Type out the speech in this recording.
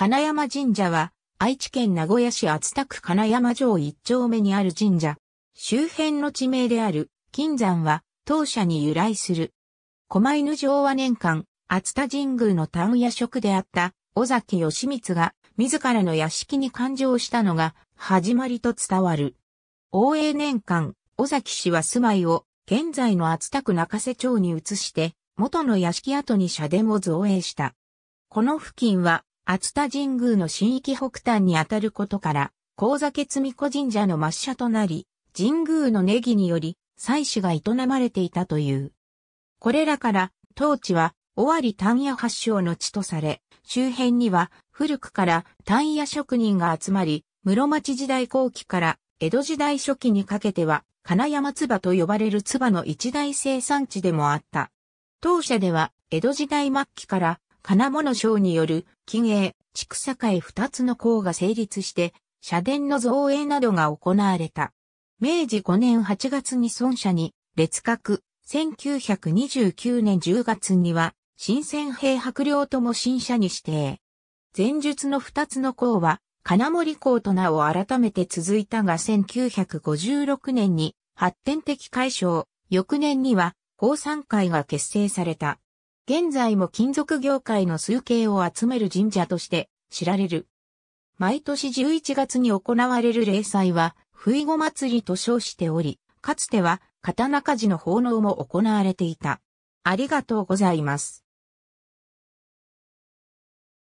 金山神社は、愛知県名古屋市厚田区金山城一丁目にある神社。周辺の地名である、金山は、当社に由来する。狛犬城は年間、厚田神宮の丹屋職であった、尾崎義光が、自らの屋敷に勘定したのが、始まりと伝わる。応永年間、尾崎氏は住まいを、現在の厚田区中瀬町に移して、元の屋敷跡に社殿を造営した。この付近は、厚田神宮の神域北端にあたることから、高崎積子神社の抹茶となり、神宮のネギにより、祭祀が営まれていたという。これらから、当地は、尾張丹野発祥の地とされ、周辺には、古くから丹野職人が集まり、室町時代後期から江戸時代初期にかけては、金山唾と呼ばれる唾の一大生産地でもあった。当社では、江戸時代末期から金物賞による、近衛、畜栄二つの項が成立して、社殿の造営などが行われた。明治5年8月に孫社に、列閣、1929年10月には、新鮮兵白領とも新社に指定。前述の二つの項は、金森校と名を改めて続いたが1956年に発展的解消、翌年には、高三会が結成された。現在も金属業界の数形を集める神社として知られる。毎年11月に行われる霊祭は、不意後祭りと称しており、かつては刀鍛冶の奉納も行われていた。ありがとうございます。